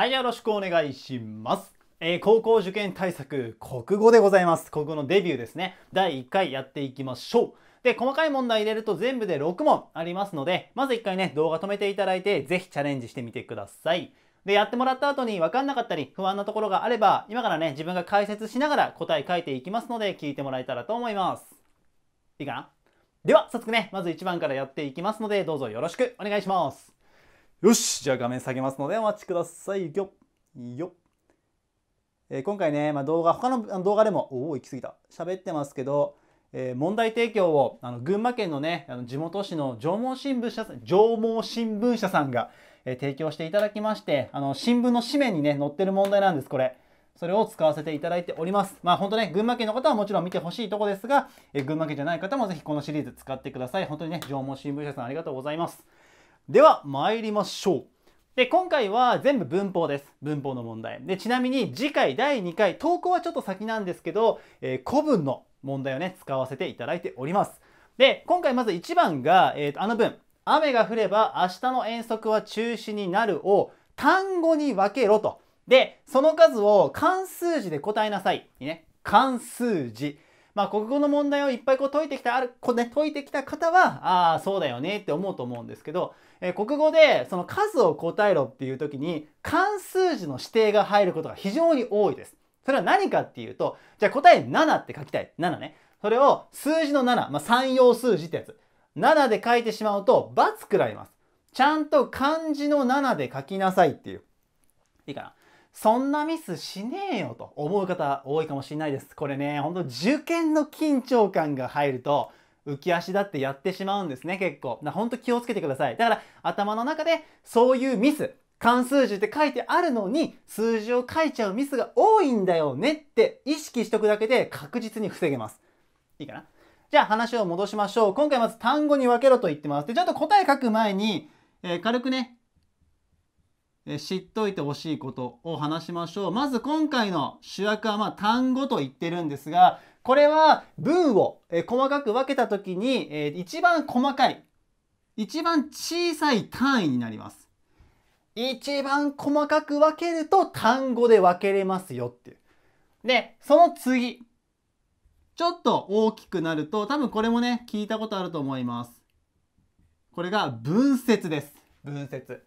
はいよろしくお願いします、えー、高校受験対策国語でございます国語のデビューですね第1回やっていきましょうで、細かい問題入れると全部で6問ありますので、まず1回ね、動画止めていただいて、ぜひチャレンジしてみてください。で、やってもらった後に分かんなかったり、不安なところがあれば、今からね、自分が解説しながら答え書いていきますので、聞いてもらえたらと思います。いいかなでは、早速ね、まず1番からやっていきますので、どうぞよろしくお願いします。よしじゃあ画面下げますのでお待ちくださいよよえー、今回ね、まあ、動画他の動画でもおお行き過ぎた喋ってますけど、えー、問題提供をあの群馬県のねあの地元紙の縄文新聞社縄文新聞社さんが、えー、提供していただきましてあの新聞の紙面にね載ってる問題なんですこれ。それを使わせていただいております。まあ本当ね、群馬県の方はもちろん見てほしいとこですが、え群馬県じゃない方もぜひこのシリーズ使ってください。本当にね、縄文新聞社さんありがとうございます。では参りましょうで今回は全部文法です文法の問題でちなみに次回第2回投稿はちょっと先なんですけど、えー、古文の問題をね使わせていただいておりますで今回まず1番が、えー、とあの文「雨が降れば明日の遠足は中止になる」を単語に分けろとでその数を漢数字で答えなさいね漢数字まあ、国語の問題をいっぱいこう解いてきた、ある、こうね、解いてきた方は、ああ、そうだよねって思うと思うんですけど、えー、国語でその数を答えろっていう時に、関数字の指定が入ることが非常に多いです。それは何かっていうと、じゃあ答え7って書きたい。7ね。それを数字の7、まあ、三要数字ってやつ。7で書いてしまうと、×くらいます。ちゃんと漢字の7で書きなさいっていう。いいかな。そんなミスしねえよと思う方多いかもしれないです。これね、ほんと受験の緊張感が入ると、浮き足立ってやってしまうんですね、結構。ほんと気をつけてください。だから頭の中でそういうミス、関数字って書いてあるのに数字を書いちゃうミスが多いんだよねって意識しとくだけで確実に防げます。いいかなじゃあ話を戻しましょう。今回まず単語に分けろと言ってます。で、ちょっと答え書く前に、えー、軽くね、知っといてほしいことを話しましょう。まず今回の主役はまあ単語と言ってるんですが、これは文を細かく分けた時に一番細かい、一番小さい単位になります。一番細かく分けると単語で分けれますよっていう。で、その次。ちょっと大きくなると、多分これもね、聞いたことあると思います。これが文節です。文節。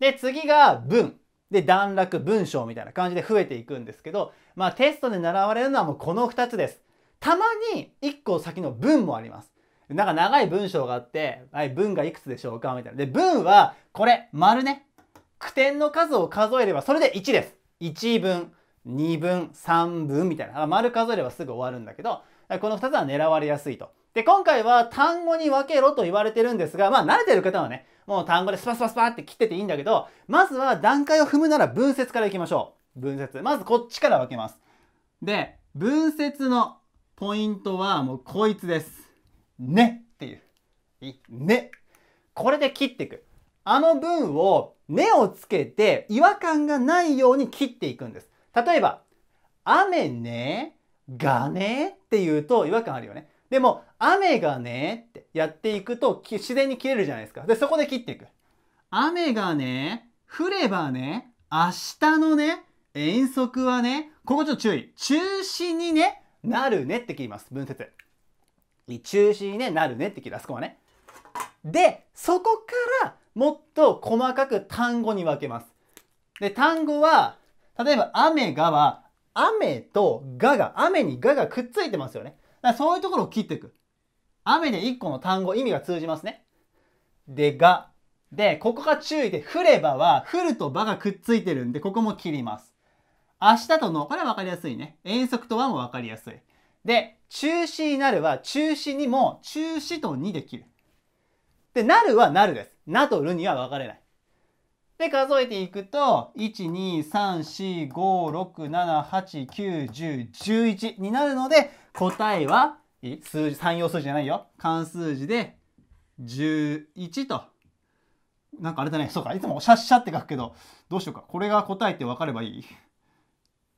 で、次が文。で、段落、文章みたいな感じで増えていくんですけど、まあテストで習われるのはもうこの二つです。たまに一個先の文もあります。なんか長い文章があって、はい、文がいくつでしょうかみたいな。で、文は、これ、丸ね。句点の数を数えれば、それで1です。1文、2文、3文みたいな。丸数えればすぐ終わるんだけど、この二つは狙われやすいと。で、今回は単語に分けろと言われてるんですが、まあ慣れてる方はね、もう単語でスパスパスパって切ってていいんだけど、まずは段階を踏むなら分節からいきましょう。分節。まずこっちから分けます。で、分節のポイントはもうこいつです。ねっていう。いね。これで切っていく。あの文をねをつけて違和感がないように切っていくんです。例えば、雨ね、がねっていうと違和感あるよね。でも、雨がねってやっていくと自然に切れるじゃないですか。で、そこで切っていく。雨がね、降ればね、明日のね、遠足はね、ここちょっと注意。中止にね、なるねって切ります。文節。中止に、ね、なるねって切る。あそこはね。で、そこからもっと細かく単語に分けます。で、単語は、例えば雨がは、雨とがが、雨にががくっついてますよね。だそういうところを切っていく。雨で1個の単語、意味が通じますね。で、が。で、ここが注意で、降ればは、降るとばがくっついてるんで、ここも切ります。明日との、これは分かりやすいね。遠足とはも分かりやすい。で、中止になるは、中止にも、中止とにで切る。で、なるはなるです。なとるには分かれない。で、数えていくと、1、2、3、4、5、6、7、8、9、10、11になるので、答えは数字三要数字じゃないよ関数字で11となんかあれだねそうかいつもシャッシャって書くけどどうしようかこれが答えって分かればいい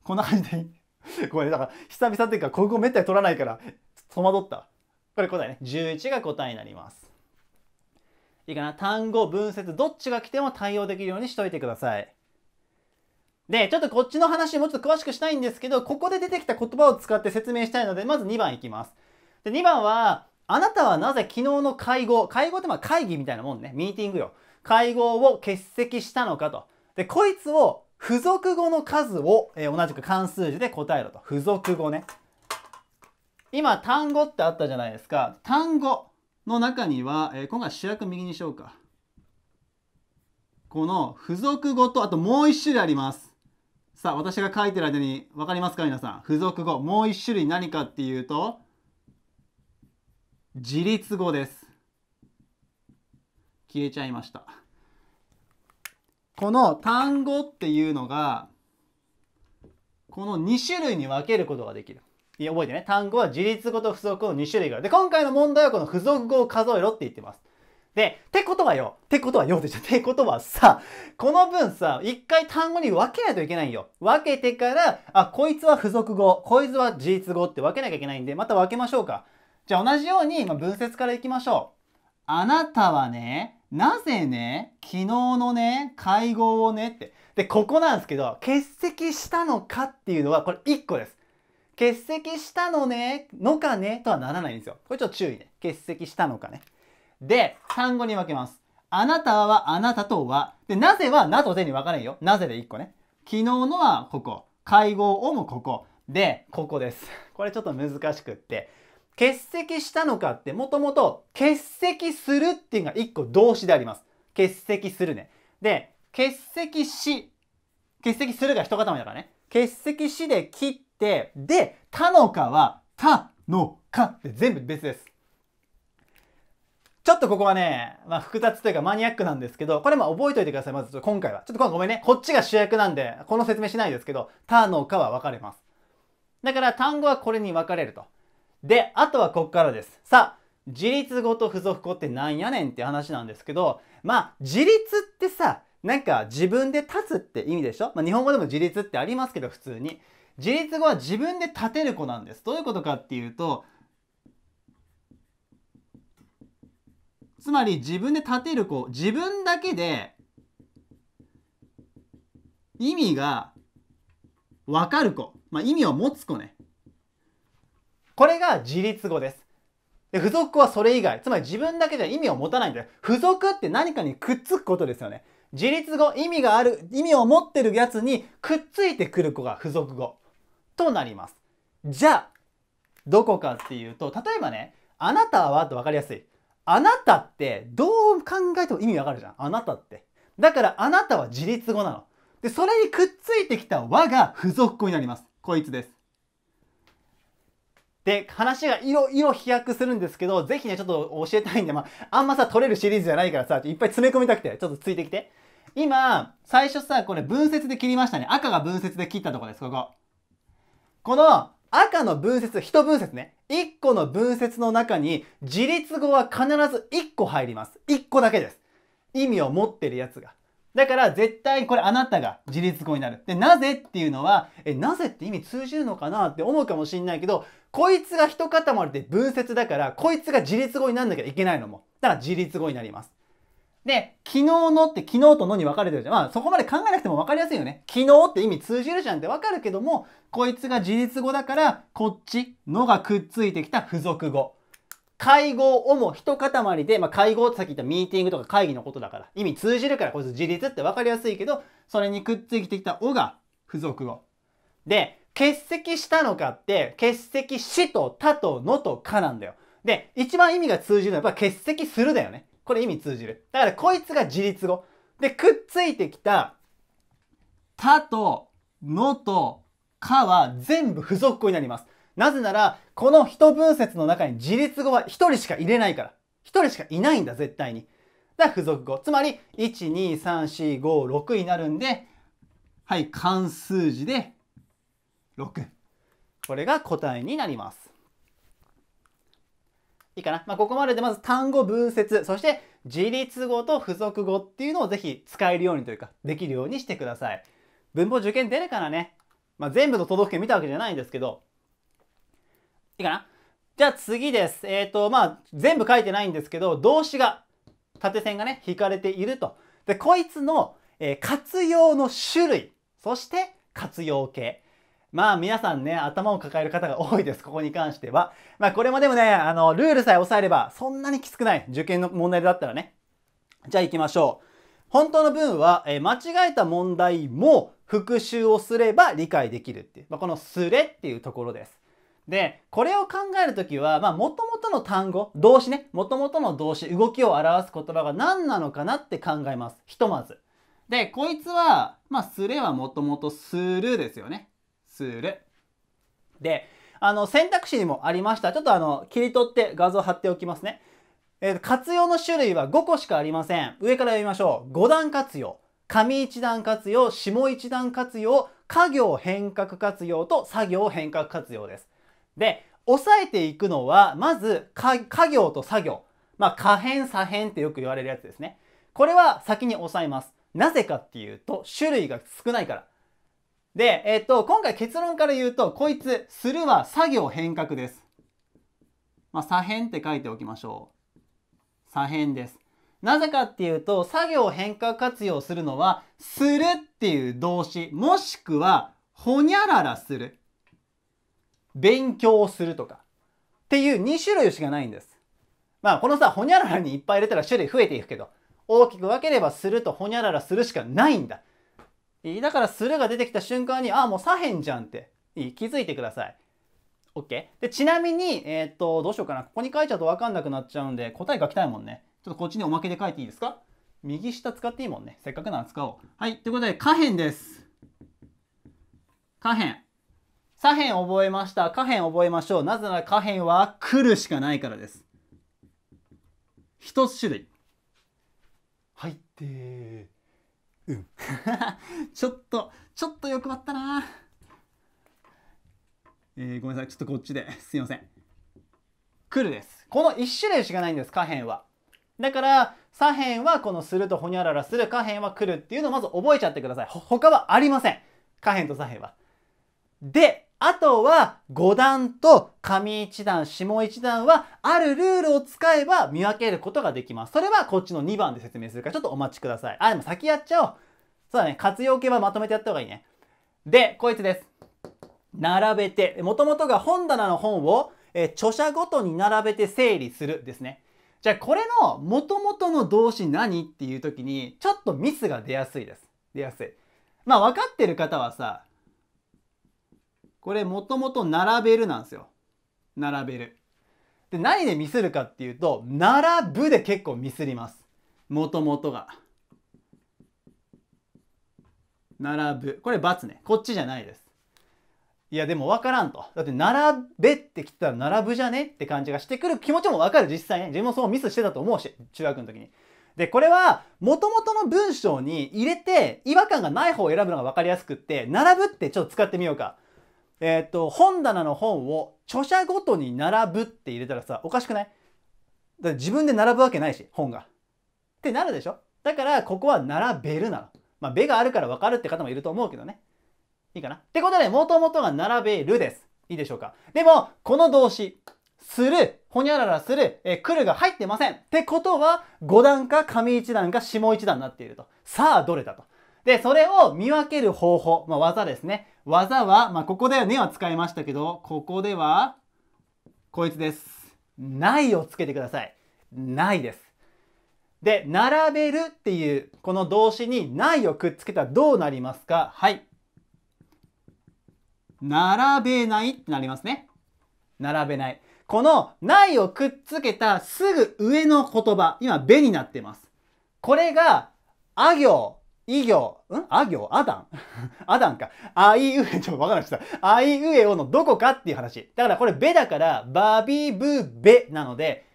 こんな感じでいい ごめだから久々っていうか国語めったに取らないから戸惑ったこれ答えね11が答えになりますいいかな単語文節どっちが来ても対応できるようにしといてくださいで、ちょっとこっちの話もうちょっと詳しくしたいんですけど、ここで出てきた言葉を使って説明したいので、まず2番いきます。で、2番は、あなたはなぜ昨日の会合、会合ってまあ会議みたいなもんね、ミーティングよ。会合を欠席したのかと。で、こいつを付属語の数を、えー、同じく関数字で答えろと。付属語ね。今、単語ってあったじゃないですか。単語の中には、えー、今回主役右にしようか。この付属語と、あともう一種類あります。さあ私が書いてる間に分かりますか皆さん付属語もう一種類何かっていうと自立語です消えちゃいましたこの単語っていうのがこの2種類に分けることができるいや覚えてね単語は自立語と付属語の2種類があるで今回の問題はこの付属語を数えろって言ってますで、ってことはよ、ってことはよでしょ。ってことはさ、この分さ、一回単語に分けないといけないよ。分けてから、あ、こいつは付属語、こいつは事実語って分けなきゃいけないんで、また分けましょうか。じゃあ同じように、まあ、文節からいきましょう。あなたはね、なぜね、昨日のね、会合をねって。で、ここなんですけど、欠席したのかっていうのは、これ1個です。欠席したのね、のかねとはならないんですよ。これちょっと注意ね。欠席したのかね。で、単語に分けます。あなたはあなたとは。で、なぜはなとぜに分かれんよ。なぜで1個ね。昨日のはここ。会合をもここ。で、ここです。これちょっと難しくって。欠席したのかってもともと欠席するっていうのが1個動詞であります。欠席するね。で、欠席し、欠席するが一塊だからね。欠席しで切って、で、他のかは他のかって全部別です。ちょっとここはね、まあ、複雑というかマニアックなんですけど、これまあ覚えといてください。まず今回は。ちょっとごめんね。こっちが主役なんで、この説明しないですけど、他のかは分かれます。だから単語はこれに分かれると。で、あとはこっからです。さあ、自立語と付属語ってなんやねんって話なんですけど、まあ、自立ってさ、なんか自分で立つって意味でしょまあ、日本語でも自立ってありますけど、普通に。自立語は自分で立てる子なんです。どういうことかっていうと、つまり自分で立てる子自分だけで意味が分かる子、まあ、意味を持つ子ねこれが自立語ですで付属語はそれ以外つまり自分だけじゃ意味を持たないんだよ付属って何かにくっつくことですよね自立語意味がある意味を持ってるやつにくっついてくる子が付属語となりますじゃあどこかっていうと例えばね「あなたは」と分かりやすいあなたってどう考えても意味わかるじゃん。あなたって。だからあなたは自立語なの。で、それにくっついてきた和が付属語になります。こいつです。で、話がいろいろ飛躍するんですけど、ぜひね、ちょっと教えたいんで、まあ、あんまさ、取れるシリーズじゃないからさ、いっぱい詰め込みたくて、ちょっとついてきて。今、最初さ、これ分節で切りましたね。赤が分節で切ったとこです、ここ。この赤の分節、一分節ね。1個の文節の中に自立語は必ず1個入ります。1個だけです。意味を持ってるやつが。だから絶対これあなたが自立語になる。で、なぜっていうのは、え、なぜって意味通じるのかなって思うかもしんないけど、こいつが一塊で文節だから、こいつが自立語になんなきゃいけないのも。だから自立語になります。で、昨日のって昨日とのに分かれてるじゃん。まあそこまで考えなくても分かりやすいよね。昨日って意味通じるじゃんって分かるけども、こいつが自立語だから、こっち、のがくっついてきた付属語。会合をも一塊で、まあ、会合ってさっき言ったミーティングとか会議のことだから、意味通じるからこいつ自立って分かりやすいけど、それにくっついてきたおが付属語。で、欠席したのかって、欠席しと、たと、のと、かなんだよ。で、一番意味が通じるのはやっぱ欠席するだよね。これ意味通じる。だからこいつが自立語。で、くっついてきた、たと、のと、かは全部付属語になります。なぜなら、この一文節の中に自立語は一人しか入れないから。一人しかいないんだ、絶対に。だから付属語。つまり、1、2、3、4、5、6になるんで、はい、関数字で6。これが答えになります。いいかな。まあ、ここまででまず単語文節、そして自立語と付属語っていうのをぜひ使えるようにというか、できるようにしてください。文法受験出るからね、まあ、全部の都道府県見たわけじゃないんですけど、いいかなじゃあ次です。えっ、ー、と、まあ、全部書いてないんですけど、動詞が、縦線がね、引かれていると。で、こいつの、えー、活用の種類、そして活用形。まあ皆さんね、頭を抱える方が多いです、ここに関しては。まあこれもでもね、あの、ルールさえ抑えれば、そんなにきつくない。受験の問題だったらね。じゃあ行きましょう。本当の文は、えー、間違えた問題も復習をすれば理解できるっていう、まあ、このすれっていうところです。で、これを考えるときは、まあ、元々の単語、動詞ね、元々の動詞、動きを表す言葉が何なのかなって考えます。ひとまず。で、こいつは、まあ、すれはもともとするですよね。する。で、あの、選択肢にもありました。ちょっとあの、切り取って画像貼っておきますね。えー、活用の種類は5個しかありません。上から読みましょう。5段活用、上1段活用、下1段活用、家業変革活用と作業変革活用です。で、抑えていくのは、まず家、家業と作業。まあ、可変左変ってよく言われるやつですね。これは先に押さえます。なぜかっていうと、種類が少ないから。で、えっと、今回結論から言うと、こいつ、するは作業変革です。まあ、左辺って書いておきましょう。左辺です。なぜかっていうと、作業変革活用するのは、するっていう動詞、もしくは、ほにゃららする。勉強するとか。っていう2種類しかないんです。まあ、このさ、ほにゃららにいっぱい入れたら種類増えていくけど、大きく分ければするとほにゃららするしかないんだ。だからするが出てきた瞬間に、あ、もう左辺じゃんって気づいてください。OK? で、ちなみに、えー、っと、どうしようかな。ここに書いちゃうと分かんなくなっちゃうんで、答え書きたいもんね。ちょっとこっちにおまけで書いていいですか右下使っていいもんね。せっかくなら使おう。はい。ということで、下辺です。下辺。左辺覚えました。下辺覚えましょう。なぜなら下辺は来るしかないからです。一種類。入ってうん ちょっとちょっと欲張ったなえー、ごめんなさいちょっとこっちですいません来るですこの1種類しかないんです下辺はだから左辺はこのするとほにゃららする下辺は来るっていうのをまず覚えちゃってください他はありません下辺と左辺はであとは5段と上1段、下1段はあるルールを使えば見分けることができます。それはこっちの2番で説明するからちょっとお待ちください。あ、でも先やっちゃおう。そうだね。活用形はまとめてやった方がいいね。で、こいつです。並べて。もともとが本棚の本を、え著者ごとに並べて整理するですね。じゃあこれの元々の動詞何っていう時にちょっとミスが出やすいです。出やすい。まあ分かってる方はさ、これもともと並べるなんですよ。並べる。で、何でミスるかっていうと、並ぶで結構ミスります。もともとが。並ぶ。これ×ね。こっちじゃないです。いや、でも分からんと。だって、並べってきたら並ぶじゃねって感じがしてくる気持ちも分かる、実際ね。自分もそうミスしてたと思うし、中学の時に。で、これは、もともとの文章に入れて、違和感がない方を選ぶのが分かりやすくって、並ぶってちょっと使ってみようか。えー、と、本棚の本を著者ごとに並ぶって入れたらさ、おかしくないだ自分で並ぶわけないし、本が。ってなるでしょだから、ここは並べるなの。まあ、べがあるからわかるって方もいると思うけどね。いいかなってことで、もともとが並べるです。いいでしょうかでも、この動詞、する、ほにゃららする、え来るが入ってません。ってことは、5段か上1段か下1段になっていると。さあ、どれだと。で、それを見分ける方法、まあ、技ですね。技は、まあ、ここでは根は使いましたけど、ここでは、こいつです。ないをつけてください。ないです。で、並べるっていうこの動詞にないをくっつけたらどうなりますかはい。並べないってなりますね。並べない。このないをくっつけたすぐ上の言葉、今、べになってます。これが、あ行、異行、うんあ行あだん あだんか。あいうえ、ちょっとわからなくてあいうえおのどこかっていう話。だからこれべだから、バビブべベなので、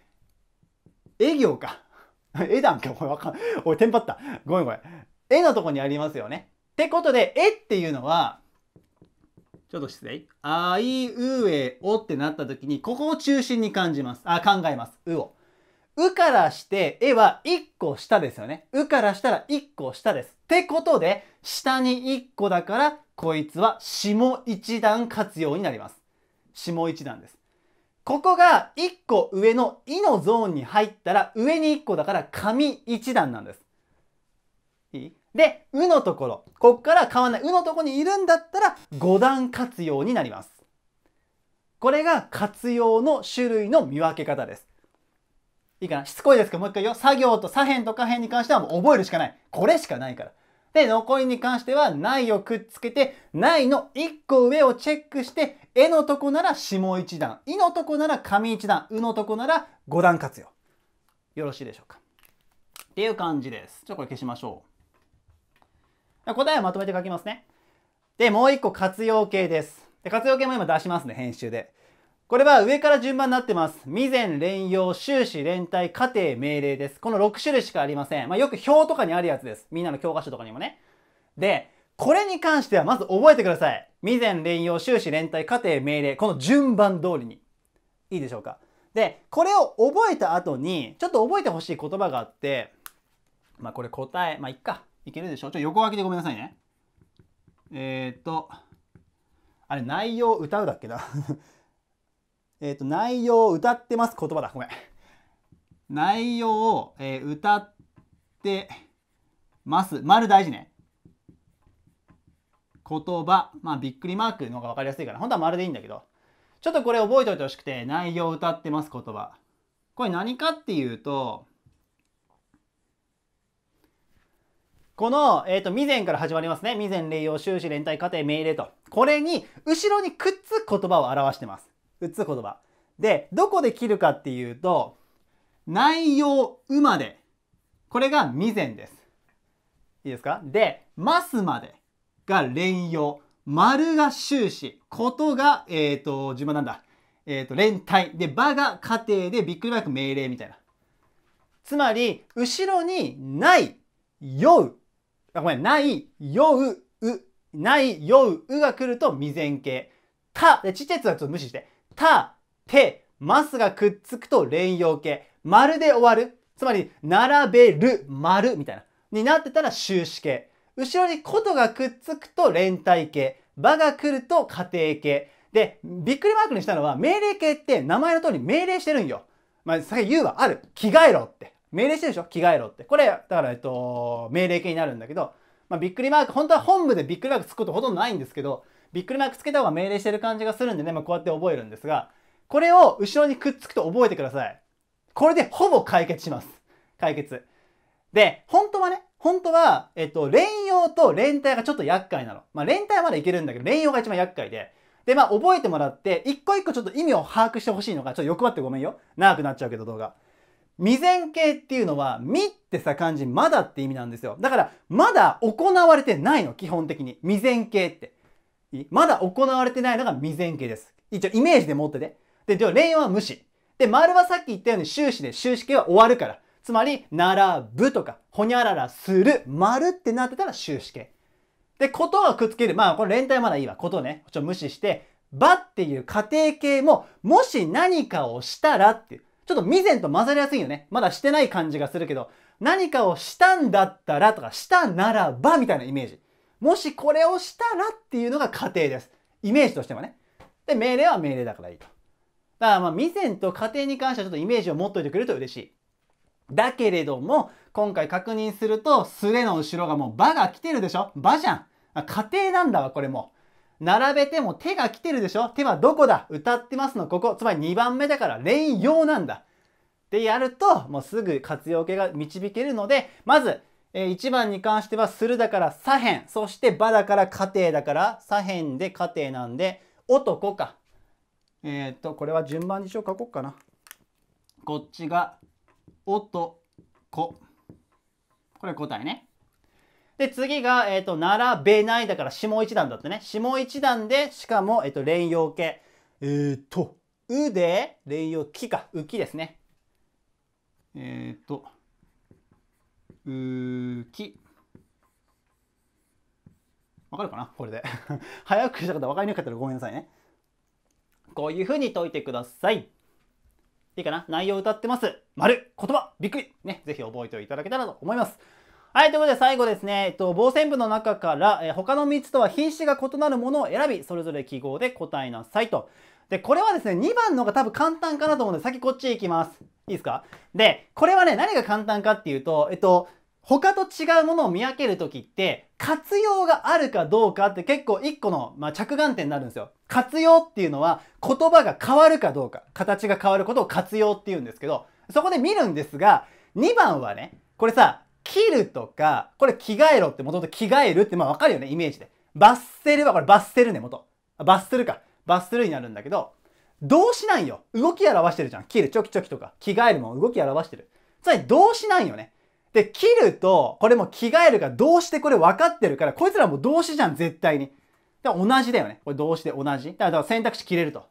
え行か。えだんか。これわかん、おい、テンパった。ごめんごめん。えのとこにありますよね。ってことで、えっていうのは、ちょっと失礼。あいうえおってなった時に、ここを中心に感じます。あ、考えます。うを。うからして、えは1個下ですよね。うからしたら1個下です。ってことで、下に1個だから、こいつは下1段活用になります。下1段です。ここが1個上の「い」のゾーンに入ったら、上に1個だから上1段なんです。いいで、うのところ、こっから変わんない、うのところにいるんだったら5段活用になります。これが活用の種類の見分け方です。いいかなしつこいですけどもう一回言うよ。作業と左辺と下辺に関してはもう覚えるしかない。これしかないから。で、残りに関してはないをくっつけて、ないの1個上をチェックして、えのとこなら下一段、いのとこなら上一段、うのとこなら五段活用。よろしいでしょうか。っていう感じです。ちょっとこれ消しましょう。答えをまとめて書きますね。で、もう一個活用形です。で活用形も今出しますね、編集で。これは上から順番になってます。未然、連用、終始、連帯、家庭、命令です。この6種類しかありません。まあ、よく表とかにあるやつです。みんなの教科書とかにもね。で、これに関してはまず覚えてください。未然、連用、終始、連帯、家庭、命令。この順番通りに。いいでしょうか。で、これを覚えた後に、ちょっと覚えてほしい言葉があって、まあ、これ答え、まあ、いっか。いけるでしょちょ、横書きでごめんなさいね。えー、っと、あれ、内容歌うだっけなえっ、ー、と、内容を歌ってます。言葉だ。ごめん。内容を、えー、歌ってます。丸大事ね。言葉。まあ、びっくりマークの方が分かりやすいから、本当は丸でいいんだけど。ちょっとこれ覚えておいてほしくて、内容を歌ってます言葉。これ何かっていうと、この、えっ、ー、と、未然から始まりますね。未然、礼用、終始、連帯、過程、命令と。これに、後ろにくっつく言葉を表してます。うつ言葉。で、どこで切るかっていうと、内容うまで。これが未然です。いいですかで、ますまでが連用。丸が終始。ことが、えっ、ー、と、順番なんだ。えっ、ー、と、連帯。で、場が家庭で、びっくりマーク命令みたいな。つまり、後ろにない、酔う。あ、ごめん、ない、酔う、う。ない、酔う、うが来ると未然形。た、でちっちゃいやつはちょっと無視して。た、て、ますがくっつくと連用形。まるで終わる。つまり、並べる、まる、みたいな。になってたら終止形。後ろにことがくっつくと連帯形。場が来ると家庭形。で、びっくりマークにしたのは、命令形って名前の通り命令してるんよ。まあ、さっき言うはある。着替えろって。命令してるでしょ着替えろって。これ、だから、えっと、命令形になるんだけど、まあ、びっくりマーク、本当は本部でびっくりマークつくことほとんどないんですけど、ビックリマークつけた方が命令してる感じがするんでね、まあ、こうやって覚えるんですが、これを後ろにくっつくと覚えてください。これでほぼ解決します。解決。で、本当はね、本当は、えっと、連用と連帯がちょっと厄介なの。まあ、連帯はまだいけるんだけど、連用が一番厄介で。で、まあ、覚えてもらって、一個一個ちょっと意味を把握してほしいのが、ちょっと欲張ってごめんよ。長くなっちゃうけど、動画。未然形っていうのは、未ってさ、漢字、まだって意味なんですよ。だから、まだ行われてないの、基本的に。未然形って。まだ行われてないのが未然形です。一応イメージで持ってて。で、じゃ連は無視。で、丸はさっき言ったように終始で終止形は終わるから。つまり、並ぶとか、ほにゃららする、丸ってなってたら終止形。で、ことはくっつける。まあ、これ連帯まだいいわ。ことね。ちょっと無視して、ばっていう仮定形も、もし何かをしたらっていう。ちょっと未然と混ざりやすいよね。まだしてない感じがするけど、何かをしたんだったらとか、したならばみたいなイメージ。もしこれをしたらっていうのが仮定です。イメージとしてもね。で、命令は命令だからいいと。だからまあ未然と仮定に関してはちょっとイメージを持っといてくれると嬉しい。だけれども、今回確認すると、すれの後ろがもう場が来てるでしょ場じゃん。仮定なんだわ、これも並べても手が来てるでしょ手はどこだ歌ってますのここ。つまり2番目だから連用なんだ。でやると、もうすぐ活用形が導けるので、まず、え1番に関してはするだから左辺そしてばだから家庭だから左辺で家庭なんで男かえー、っとこれは順番に一応書こうかなこっちが男これ答えねで次が、えー、っと並べないだから下一段だってね下一段でしかも、えー、っと連用形えー、っと「う」で連用「き」か「うき」ですねえっとうき。わかるかなこれで。早くした方分かりにくかったらごめんなさいね。こういう風に解いてください。いいかな内容歌ってます。丸言葉びっくりね、ぜひ覚えておいただけたらと思います。はい、ということで最後ですね、えっと、防線部の中から、え他の3つとは品種が異なるものを選び、それぞれ記号で答えなさいと。で、これはですね、2番の方が多分簡単かなと思うので、先こっち行きます。いいですかで、これはね、何が簡単かっていうと、えっと、他と違うものを見分けるときって、活用があるかどうかって結構一個の、まあ、着眼点になるんですよ。活用っていうのは言葉が変わるかどうか、形が変わることを活用っていうんですけど、そこで見るんですが、2番はね、これさ、切るとか、これ着替えろってもともと着替えるってまあわかるよね、イメージで。バッセルはこれバッセルね、元。バッセルか。バッセルになるんだけど、動詞なんよ。動き表してるじゃん。切る、チョキチョキとか、着替えるも動き表してる。つまり動詞なんよね。で、切ると、これも着替えるが動詞でこれ分かってるから、こいつらも動詞じゃん、絶対に。で同じだよね。これ動詞で同じ。だから選択肢切れると。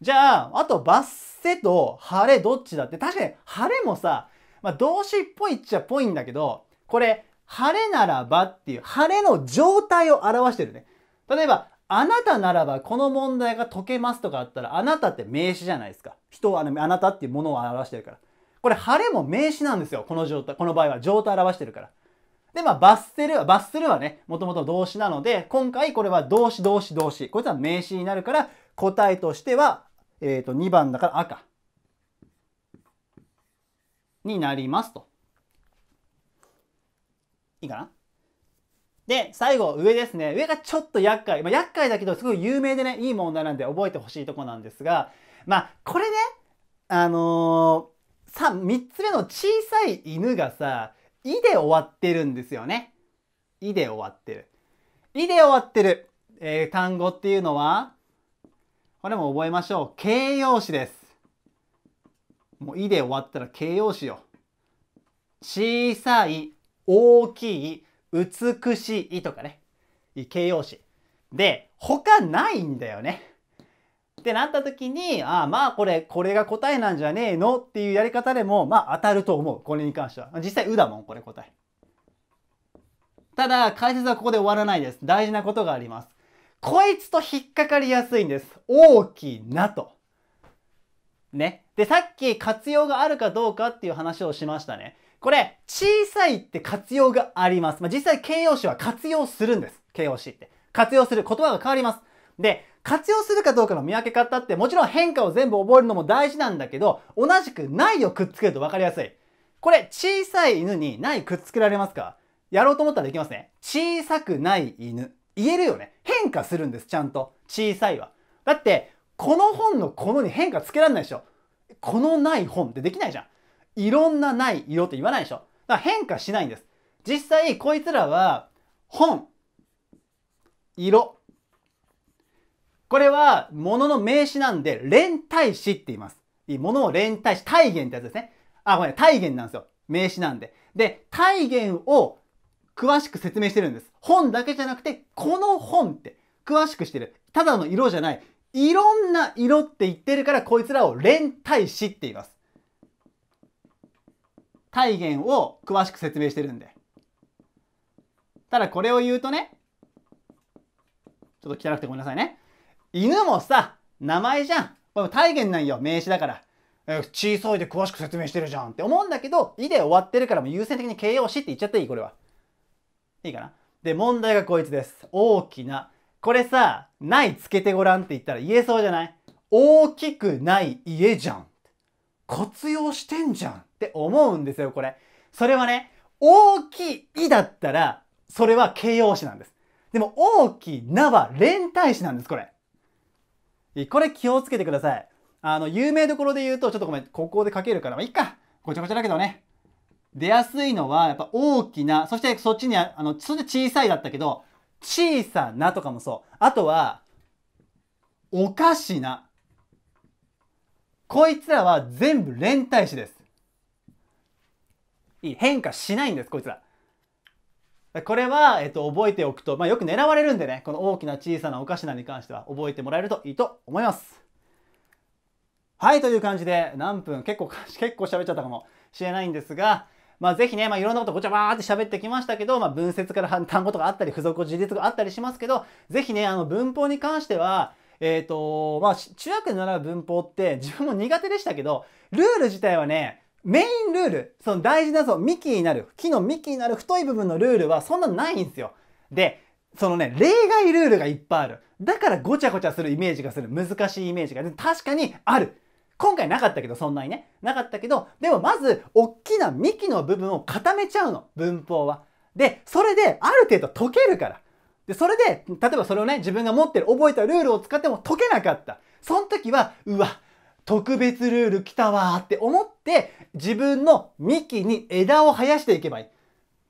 じゃあ、あと、バッセと晴れどっちだって。確かに、晴れもさ、まあ、動詞っぽいっちゃっぽいんだけど、これ、晴れならばっていう、晴れの状態を表してるね。例えば、あなたならばこの問題が解けますとかあったら、あなたって名詞じゃないですか。人はあなたっていうものを表してるから。これ、晴れも名詞なんですよ。この状態、この場合は状態を表してるから。で、まあ、罰せるは、罰するはね、もともと動詞なので、今回これは動詞、動詞、動詞。こいつは名詞になるから、答えとしては、えっ、ー、と、2番だから赤。になりますと。いいかなで、最後、上ですね。上がちょっと厄介。まあ、厄介だけど、すごい有名でね、いい問題なんで覚えてほしいとこなんですが、まあ、これね、あのー、さ、3つ目の小さい犬がさ、いで終わってるんですよね。いで終わってる。いで終わってる、えー、単語っていうのは、これも覚えましょう。形容詞です。もう、いで終わったら形容詞よ。小さい、大きい、美しいとかね、形容詞。で、他ないんだよね。ってなった時に、ああ、まあこれ、これが答えなんじゃねえのっていうやり方でも、まあ当たると思う。これに関しては。実際、うだもん、これ答え。ただ、解説はここで終わらないです。大事なことがあります。こいつと引っかかりやすいんです。大きなと。ね。で、さっき活用があるかどうかっていう話をしましたね。これ、小さいって活用があります。まあ、実際形容詞は活用するんです。形容詞って。活用する。言葉が変わります。で、活用するかどうかの見分け方って、もちろん変化を全部覚えるのも大事なんだけど、同じくないをくっつけると分かりやすい。これ、小さい犬にないくっつけられますかやろうと思ったらできますね。小さくない犬。言えるよね。変化するんです、ちゃんと。小さいは。だって、この本のこのに変化つけられないでしょ。このない本ってできないじゃん。いろんなない色って言わないでしょ。だから変化しないんです。実際、こいつらは、本、色。これは、ものの名詞なんで、連帯詞って言います。ものを連帯詞、体言ってやつですね。あ、これ、体言なんですよ。名詞なんで。で、体言を詳しく説明してるんです。本だけじゃなくて、この本って詳しくしてる。ただの色じゃない。いろんな色って言ってるから、こいつらを連帯詞って言います。体現を詳しく説明してるんで。ただこれを言うとね、ちょっと汚くてごめんなさいね。犬もさ、名前じゃん。これも体現なんよ、名詞だから。小さいで詳しく説明してるじゃんって思うんだけど、いで終わってるからもう優先的に形容詞って言っちゃっていいこれは。いいかなで、問題がこいつです。大きな。これさ、ないつけてごらんって言ったら言えそうじゃない大きくない家じゃん。活用してんじゃん。って思うんですよ、これ。それはね、大きい「い」だったら、それは形容詞なんです。でも、大きな」は連帯詞なんです、これ。これ気をつけてください。あの、有名どころで言うと、ちょっとごめん、ここで書けるから、まあ、いっか。ごちゃごちゃだけどね。出やすいのは、やっぱ大きな、そしてそっちにあ、あの、それで小さいだったけど、小さなとかもそう。あとは、おかしな。こいつらは全部連帯詞です。いい変化しないんですこいつら。これは、えっと、覚えておくと、まあ、よく狙われるんでね、この大きな小さなおかしなに関しては覚えてもらえるといいと思います。はい、という感じで、何分、結構、結構喋っちゃったかもしれないんですが、まあ、ぜひね、まあ、いろんなことごちゃばーって喋ってきましたけど、まあ、文節から単語とかあったり、付属事実があったりしますけど、ぜひね、あの、文法に関しては、えっ、ー、と、まあ、中学で習う文法って自分も苦手でしたけど、ルール自体はね、メインルール、その大事なその幹になる、木の幹になる太い部分のルールはそんなないんですよ。で、そのね、例外ルールがいっぱいある。だからごちゃごちゃするイメージがする。難しいイメージが。確かにある。今回なかったけど、そんなにね。なかったけど、でもまず、おっきな幹の部分を固めちゃうの。文法は。で、それで、ある程度解けるから。で、それで、例えばそれをね、自分が持ってる、覚えたルールを使っても解けなかった。その時は、うわ、特別ルール来たわーって思っって自分の幹に枝を生やしていけばいい。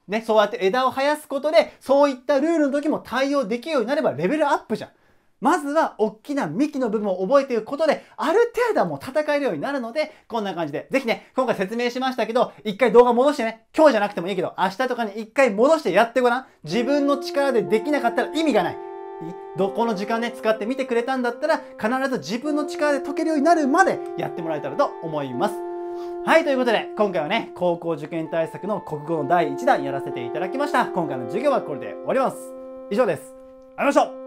ね、そうやって枝を生やすことでそういったルールの時も対応できるようになればレベルアップじゃん。まずは大きな幹の部分を覚えていくことで、ある程度はもう戦えるようになるので、こんな感じで。ぜひね、今回説明しましたけど、一回動画戻してね、今日じゃなくてもいいけど、明日とかに一回戻してやってごらん。自分の力でできなかったら意味がない。どこの時間ね、使ってみてくれたんだったら、必ず自分の力で解けるようになるまでやってもらえたらと思います。はい、ということで、今回はね、高校受験対策の国語の第1弾やらせていただきました。今回の授業はこれで終わります。以上です。ありがとうございました